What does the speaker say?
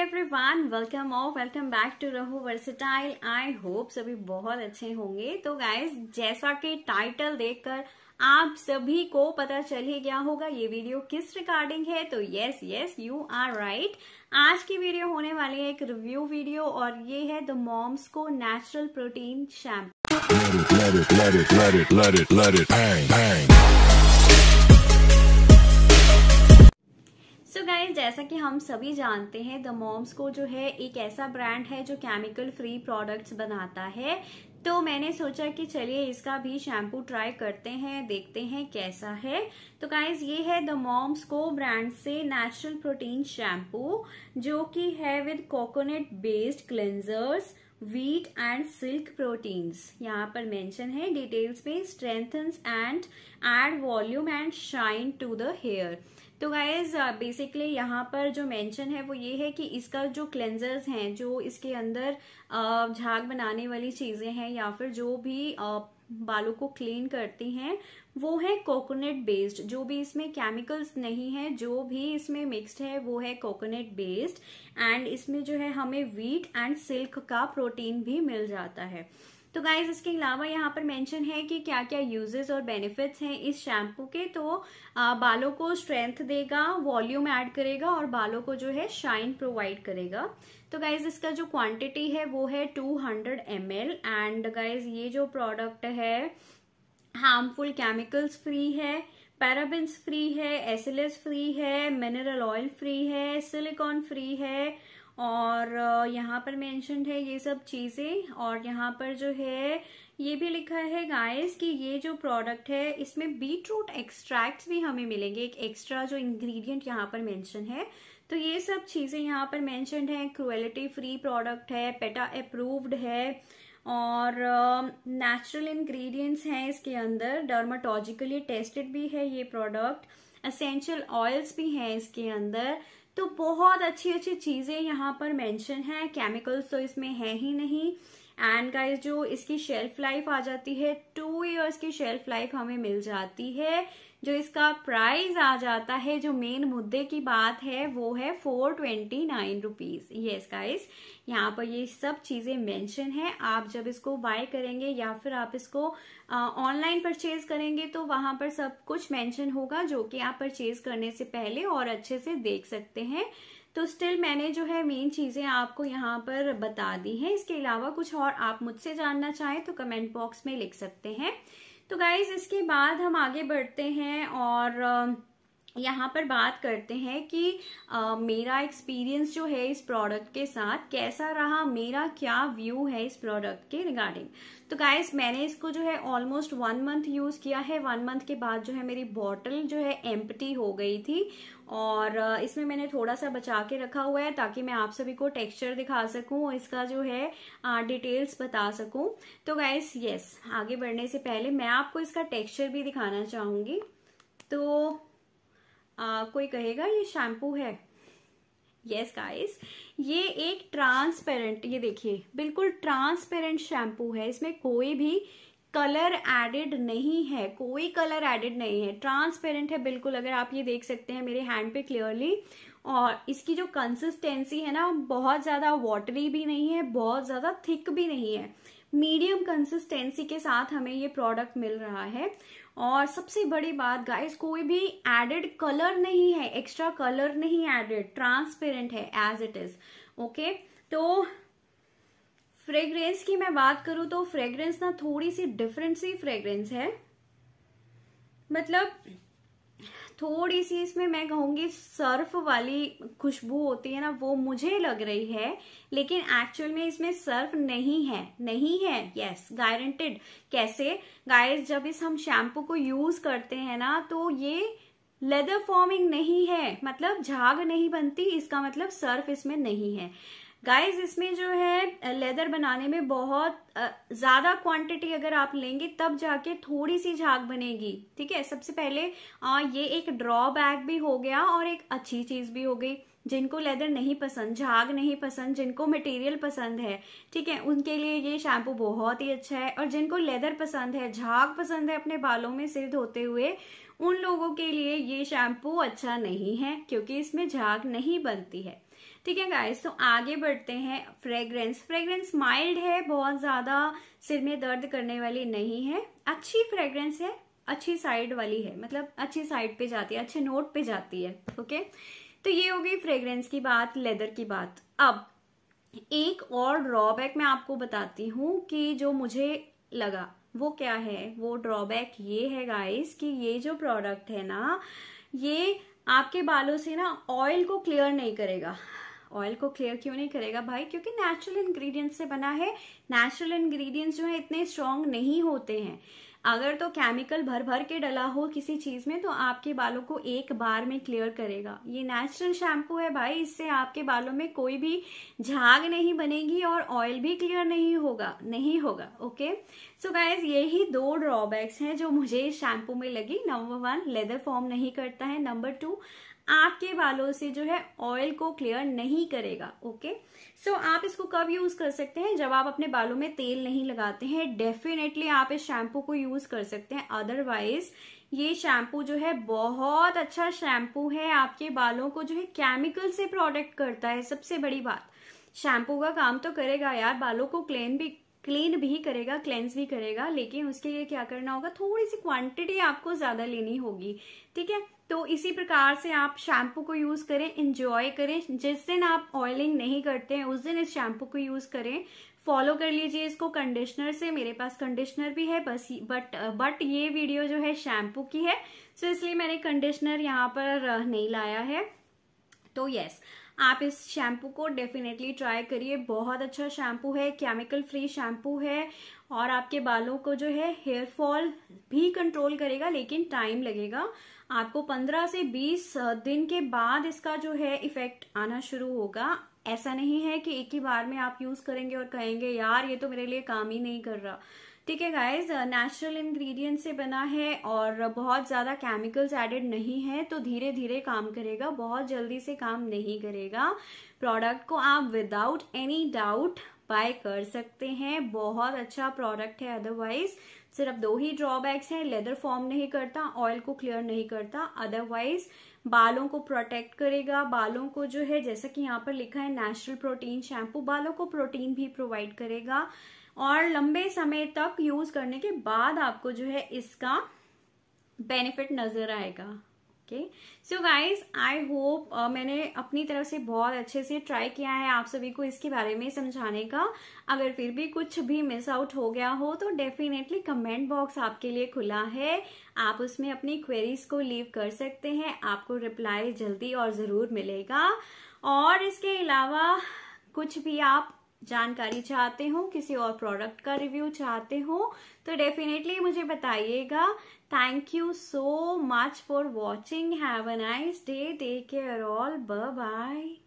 every one welcome और welcome back to रहो versatile I hope सभी बहुत अच्छे होंगे तो गाइज जैसा कि टाइटल देखकर आप सभी को पता चल ही गया होगा ये वीडियो किस रिकॉर्डिंग है तो yes yes you are right आज की वीडियो होने वाली है एक रिव्यू वीडियो और ये है the moms co natural protein shampoo so तो गाइज जैसा कि हम सभी जानते हैं द मॉम्स को जो है एक ऐसा ब्रांड है जो केमिकल फ्री प्रोडक्ट्स बनाता है तो मैंने सोचा कि चलिए इसका भी शैम्पू ट्राई करते हैं देखते हैं कैसा है तो गाइज ये है द मॉम्स को ब्रांड से नेचुरल प्रोटीन शैम्पू जो कि है with coconut based cleansers wheat and silk proteins यहाँ पर मेंशन है डिटेल्स में strengthens and add volume and shine to the hair तो गाइज बेसिकली uh, यहाँ पर जो मेंशन है वो ये है कि इसका जो क्लेंजर्स हैं जो इसके अंदर uh, झाग बनाने वाली चीज़ें हैं या फिर जो भी uh, बालों को क्लीन करती हैं वो है कोकोनट बेस्ड जो भी इसमें केमिकल्स नहीं है जो भी इसमें मिक्स्ड है वो है कोकोनट बेस्ड एंड इसमें जो है हमें वीट एंड सिल्क का प्रोटीन भी मिल जाता है तो गाइज इसके अलावा यहाँ पर मेंशन है कि क्या क्या यूजेस और बेनिफिट्स हैं इस शैम्पू के तो आ, बालों को स्ट्रेंथ देगा वॉल्यूम ऐड करेगा और बालों को जो है शाइन प्रोवाइड करेगा तो गाइज इसका जो क्वांटिटी है वो है 200 हंड्रेड एंड गाइज ये जो प्रोडक्ट है हार्मफुल केमिकल्स फ्री है पैराबिन्स फ्री है एसिलस फ्री है मिनरल ऑयल फ्री है सिलिकॉन फ्री है और यहाँ पर मैंशन है ये सब चीज़ें और यहाँ पर जो है ये भी लिखा है गाइस कि ये जो प्रोडक्ट है इसमें बीट रूट एक्सट्रैक्ट भी हमें मिलेंगे एक एक्स्ट्रा जो इंग्रेडिएंट यहाँ पर मेंशन है तो ये सब चीज़ें यहाँ पर मेंशन है क्रुएलिटी फ्री प्रोडक्ट है पेटा अप्रूव्ड है और नेचुरल uh, इंग्रेडिएंट्स हैं इसके अंदर डर्माटोलॉजिकली टेस्टेड भी है ये प्रोडक्ट असेंशियल ऑयल्स भी हैं इसके अंदर तो बहुत अच्छी अच्छी चीज़ें यहाँ पर मेंशन है केमिकल्स तो इसमें है ही नहीं एंड गाइस जो इसकी शेल्फ लाइफ आ जाती है टू ईयर्स की शेल्फ लाइफ हमें मिल जाती है जो इसका प्राइस आ जाता है जो मेन मुद्दे की बात है वो है four twenty nine rupees yes guys यहाँ पर ये सब चीजें मेंशन है आप जब इसको बाय करेंगे या फिर आप इसको ऑनलाइन परचेज करेंगे तो वहां पर सब कुछ मेंशन होगा जो कि आप परचेज करने से पहले और अच्छे से देख सकते हैं तो स्टिल मैंने जो है मेन चीज़ें आपको यहाँ पर बता दी हैं इसके अलावा कुछ और आप मुझसे जानना चाहें तो कमेंट बॉक्स में लिख सकते हैं तो गाइज इसके बाद हम आगे बढ़ते हैं और यहाँ पर बात करते हैं कि आ, मेरा एक्सपीरियंस जो है इस प्रोडक्ट के साथ कैसा रहा मेरा क्या व्यू है इस प्रोडक्ट के रिगार्डिंग तो गाइस मैंने इसको जो है ऑलमोस्ट वन मंथ यूज़ किया है वन मंथ के बाद जो है मेरी बॉटल जो है एम्पटी हो गई थी और इसमें मैंने थोड़ा सा बचा के रखा हुआ है ताकि मैं आप सभी को टेक्सचर दिखा सकूं और इसका जो है डिटेल्स बता सकूं तो गाइस यस आगे बढ़ने से पहले मैं आपको इसका टेक्सचर भी दिखाना चाहूंगी तो आ, कोई कहेगा ये शैम्पू है यस गाइस ये एक ट्रांसपेरेंट ये देखिए बिल्कुल ट्रांसपेरेंट शैम्पू है इसमें कोई भी कलर एडेड नहीं है कोई कलर एडेड नहीं है ट्रांसपेरेंट है बिल्कुल अगर आप ये देख सकते हैं मेरे हैंड पे क्लियरली और इसकी जो कंसिस्टेंसी है ना बहुत ज़्यादा वाटरी भी नहीं है बहुत ज़्यादा थिक भी नहीं है मीडियम कंसिस्टेंसी के साथ हमें ये प्रोडक्ट मिल रहा है और सबसे बड़ी बात गाइस कोई भी एडेड कलर नहीं है एक्स्ट्रा कलर नहीं एडेड ट्रांसपेरेंट है एज इट इज ओके तो फ्रेग्रेंस की मैं बात करूं तो फ्रेग्रेंस ना थोड़ी सी डिफरेंट सी फ्रेग्रेंस है मतलब थोड़ी सी इसमें मैं कहूंगी सर्फ वाली खुशबू होती है ना वो मुझे लग रही है लेकिन एक्चुअल में इसमें सर्फ नहीं है नहीं है यस गारंटेड कैसे गाइस जब इस हम शैम्पू को यूज करते हैं ना तो ये लेदर फॉर्मिंग नहीं है मतलब झाग नहीं बनती इसका मतलब सर्फ इसमें नहीं है गाइस इसमें जो है लेदर बनाने में बहुत ज्यादा क्वांटिटी अगर आप लेंगे तब जाके थोड़ी सी झाग बनेगी ठीक है सबसे पहले आ, ये एक ड्रॉबैक भी हो गया और एक अच्छी चीज भी हो गई जिनको लेदर नहीं पसंद झाग नहीं पसंद जिनको मटेरियल पसंद है ठीक है उनके लिए ये शैम्पू बहुत ही अच्छा है और जिनको लेदर पसंद है झाग पसंद है अपने बालों में सिर धोते हुए उन लोगों के लिए ये शैम्पू अच्छा नहीं है क्योंकि इसमें झाग नहीं बनती है ठीक है गाइस तो आगे बढ़ते हैं फ्रेग्रेंस फ्रेग्रेंस माइल्ड है बहुत ज्यादा सिर में दर्द करने वाली नहीं है अच्छी फ्रेग्रेंस है अच्छी साइड वाली है मतलब अच्छी साइड पे जाती है अच्छे नोट पे जाती है ओके तो ये हो गई फ्रेग्रेंस की बात लेदर की बात अब एक और ड्रॉबैक मैं आपको बताती हूँ कि जो मुझे लगा वो क्या है वो ड्रॉबैक ये है गाइस कि ये जो प्रोडक्ट है ना ये आपके बालों से ना ऑयल को क्लियर नहीं करेगा ऑयल को क्लियर क्यों नहीं करेगा भाई क्योंकि नेचुरल इंग्रेडिएंट्स से बना है नेचुरल इंग्रेडिएंट्स जो है इतने स्ट्रांग नहीं होते हैं अगर तो केमिकल भर भर के डला हो किसी चीज में तो आपके बालों को एक बार में क्लियर करेगा ये नेचुरल शैम्पू है भाई इससे आपके बालों में कोई भी झाग नहीं बनेगी और ऑयल भी क्लियर नहीं होगा नहीं होगा ओके सो गाइज यही दो ड्रॉबैक्स हैं जो मुझे इस शैम्पू में लगी नंबर वन लेदर फॉर्म नहीं करता है नंबर टू आपके बालों से जो है ऑयल को क्लियर नहीं करेगा ओके सो so, आप इसको कब यूज कर सकते हैं जब आप अपने बालों में तेल नहीं लगाते हैं डेफिनेटली आप इस शैम्पू को यूज कर सकते हैं अदरवाइज ये शैम्पू जो है बहुत अच्छा शैम्पू है आपके बालों को जो है केमिकल से प्रोटेक्ट करता है सबसे बड़ी बात शैम्पू का काम तो करेगा यार बालों को क्लेन भी क्लीन भी करेगा क्लेंस भी करेगा लेकिन उसके लिए क्या करना होगा थोड़ी सी क्वांटिटी आपको ज्यादा लेनी होगी ठीक है तो इसी प्रकार से आप शैम्पू को यूज़ करें इंजॉय करें जिस दिन आप ऑयलिंग नहीं करते हैं उस दिन इस शैम्पू को यूज़ करें फॉलो कर लीजिए इसको कंडीशनर से मेरे पास कंडीशनर भी है बस बट बट ये वीडियो जो है शैम्पू की है सो इसलिए मैंने कंडीशनर यहाँ पर नहीं लाया है तो यस आप इस शैम्पू को डेफिनेटली ट्राई करिए बहुत अच्छा शैम्पू है केमिकल फ्री शैम्पू है और आपके बालों को जो है हेयर फॉल भी कंट्रोल करेगा लेकिन टाइम लगेगा आपको 15 से 20 दिन के बाद इसका जो है इफेक्ट आना शुरू होगा ऐसा नहीं है कि एक ही बार में आप यूज करेंगे और कहेंगे यार ये तो मेरे लिए काम ही नहीं कर रहा ठीक है गाइज नेचुरल इंग्रेडिएंट से बना है और बहुत ज़्यादा केमिकल्स एडेड नहीं है तो धीरे धीरे काम करेगा बहुत जल्दी से काम नहीं करेगा प्रोडक्ट को आप विदाउट एनी डाउट बाय कर सकते हैं बहुत अच्छा प्रोडक्ट है अदरवाइज सिर्फ दो ही ड्रॉबैक्स हैं लेदर फॉर्म नहीं करता ऑयल को क्लियर नहीं करता अदरवाइज बालों को प्रोटेक्ट करेगा बालों को जो है जैसा कि यहाँ पर लिखा है नेचुरल प्रोटीन शैम्पू बालों को प्रोटीन भी प्रोवाइड करेगा और लंबे समय तक यूज करने के बाद आपको जो है इसका बेनिफिट नजर आएगा okay so guys I hope मैंने अपनी तरफ से बहुत अच्छे से ट्राई किया है आप सभी को इसके बारे में समझाने का अगर फिर भी कुछ भी मिस आउट हो गया हो तो डेफिनेटली कमेंट बॉक्स आपके लिए खुला है आप उसमें अपनी क्वेरीज को लीव कर सकते हैं आपको रिप्लाई जल्दी और ज़रूर मिलेगा और इसके अलावा कुछ भी आप जानकारी चाहते हो किसी और प्रोडक्ट का रिव्यू चाहते हो तो डेफिनेटली मुझे बताइएगा thank you so much for watching have a nice day take care all bye